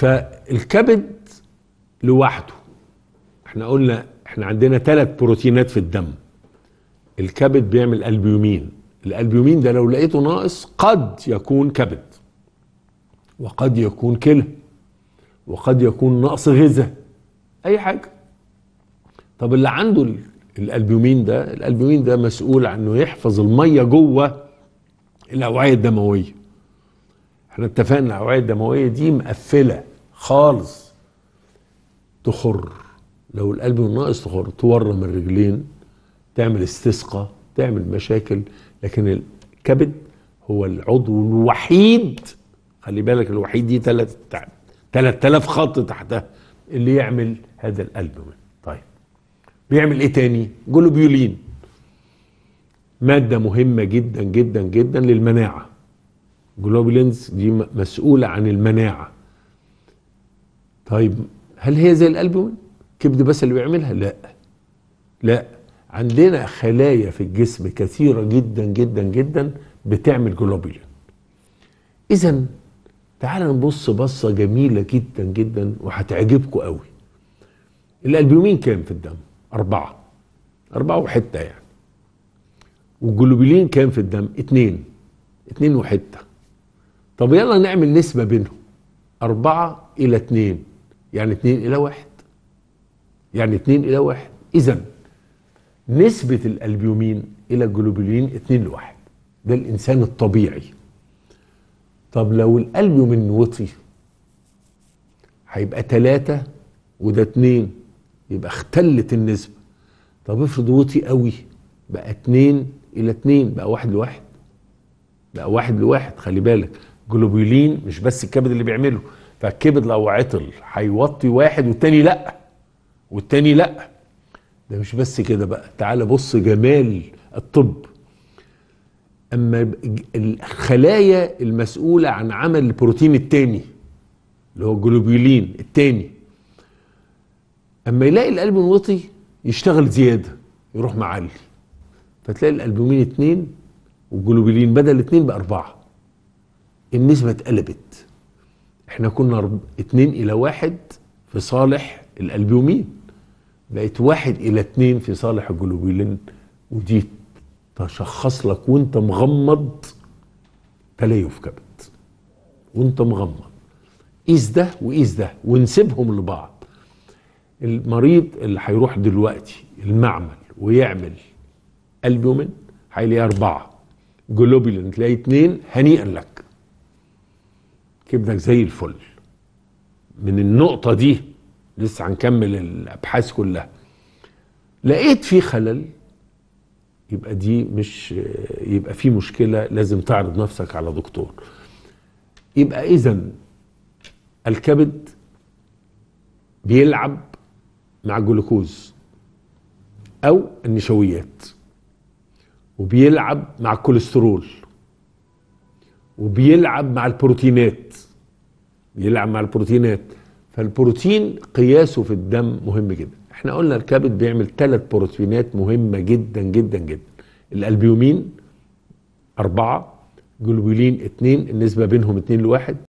فالكبد لوحده احنا قلنا احنا عندنا ثلاث بروتينات في الدم الكبد بيعمل البيومين الالبيومين ده لو لقيته ناقص قد يكون كبد وقد يكون كلى وقد يكون نقص غذاء اي حاجه طب اللي عنده الالبيومين ده الالبيومين ده مسؤول عن انه يحفظ الميه جوه الاوعيه الدمويه احنا اتفقنا الاوعيه الدمويه دي مقفله خالص تخر لو القلب ناقص تخر تورم الرجلين تعمل استسقى تعمل مشاكل لكن الكبد هو العضو الوحيد خلي بالك الوحيد دي 3000 خط تحتها اللي يعمل هذا القلب طيب بيعمل ايه تاني جلوبيولين ماده مهمه جدا جدا جدا للمناعه جلوبيولينز دي مسؤوله عن المناعه طيب هل هي زي القلب كبد بس اللي بيعملها لا لا عندنا خلايا في الجسم كثيرة جدا جدا جدا بتعمل جلوبولين اذا تعال نبص بصة جميلة جدا جدا وهتعجبكم قوي الالبيومين كام في الدم أربعة أربعة وحتة يعني والجلوبولين كام في الدم اتنين اتنين وحتة طب يلا نعمل نسبة بينهم أربعة إلى اتنين يعني 2 إلى 1 يعني 2 إلى 1 إذا نسبة الألبيومين إلى الجلوبولين 2 ل 1 ده الإنسان الطبيعي طب لو الألبيومين وطي هيبقى 3 وده 2 يبقى اختلت النسبة طب افرض وطي قوي بقى 2 إلى 2 بقى 1 ل 1 بقى 1 ل 1 خلي بالك جلوبولين مش بس الكبد اللي بيعمله فالكبد لو عطل هيوطي واحد والتاني لا والتاني لا ده مش بس كده بقى تعال بص جمال الطب اما الخلايا المسؤوله عن عمل البروتين التاني اللي هو الجلوبيولين التاني اما يلاقي القلب الوطي يشتغل زياده يروح معلي فتلاقي الالبومين اتنين والجلوبيلين بدل اتنين باربعه النسبه اتقلبت احنا كنا اتنين الى واحد في صالح الالبيومين بقت واحد الى اتنين في صالح الجلوبولين ودي تشخص لك وانت مغمض تليف كبد وانت مغمض قيس ده وقيس ده ونسيبهم لبعض المريض اللي هيروح دلوقتي المعمل ويعمل البيومين هيلاقي اربعه جلوبولين تلاقي اتنين هنيئا لك كبدك زي الفل من النقطة دي لسه هنكمل الأبحاث كلها لقيت في خلل يبقى دي مش يبقى في مشكلة لازم تعرض نفسك على دكتور يبقى إذا الكبد بيلعب مع الجلوكوز أو النشويات وبيلعب مع الكوليسترول وبيلعب مع البروتينات يلعب مع البروتينات فالبروتين قياسه في الدم مهم جدا احنا قلنا الكبد بيعمل ثلاث بروتينات مهمه جدا جدا جدا الالبيومين أربعة جلوبولين اثنين النسبة بينهم اثنين لواحد